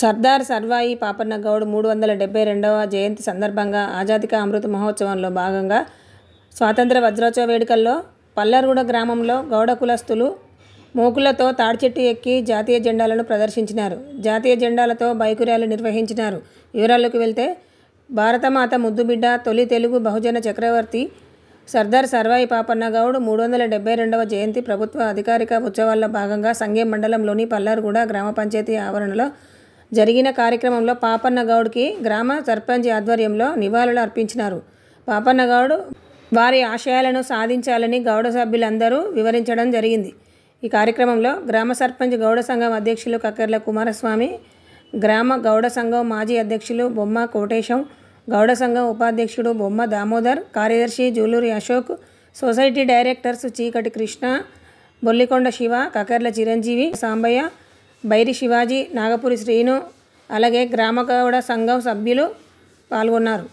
సర్దార్ సర్వాయి పాపన్న గౌడ్ మూడు వందల డెబ్బై రెండవ జయంతి సందర్భంగా ఆజాదిక అమృత మహోత్సవంలో భాగంగా స్వాతంత్ర వజ్రోత్సవ వేడుకల్లో పల్లరూడ గ్రామంలో గౌడ కులస్తులు మోకులతో తాడిచెట్టు ఎక్కి జాతీయ జెండాలను ప్రదర్శించినారు జాతీయ జెండాలతో బైకు ర్యాలీ నిర్వహించినారు వివరాల్లోకి వెళ్తే భారతమాత ముద్దుబిడ్డ తొలి తెలుగు బహుజన చక్రవర్తి సర్దార్ సర్వాయి పాపన్న గౌడ్ మూడు వందల డెబ్బై రెండవ జయంతి ప్రభుత్వ అధికారిక ఉత్సవాల్లో భాగంగా సంగే మండలంలోని పల్లార్గూడ గ్రామ పంచాయతీ ఆవరణలో జరిగిన కార్యక్రమంలో పాపన్నగౌడ్కి గ్రామ సర్పంచ్ ఆధ్వర్యంలో నివాళులు అర్పించినారు పాపన్నగౌడ్ వారి ఆశయాలను సాధించాలని గౌడ సభ్యులందరూ వివరించడం జరిగింది ఈ కార్యక్రమంలో గ్రామ సర్పంచ్ గౌడ సంఘం అధ్యక్షులు కక్కర్ల కుమారస్వామి గ్రామ గౌడ సంఘం మాజీ అధ్యక్షులు బొమ్మ కోటేశం గౌడ సంఘం ఉపాధ్యక్షుడు బొమ్మ దామోదర్ కార్యదర్శి జూలూరి అశోక్ సొసైటీ డైరెక్టర్స్ చీకటి కృష్ణ బొల్లికొండ శివ కకర్ల చిరంజీవి సాంబయ్య బైరి శివాజీ నాగపురి శ్రీను అలాగే గ్రామగౌడ సంఘం సభ్యులు పాల్గొన్నారు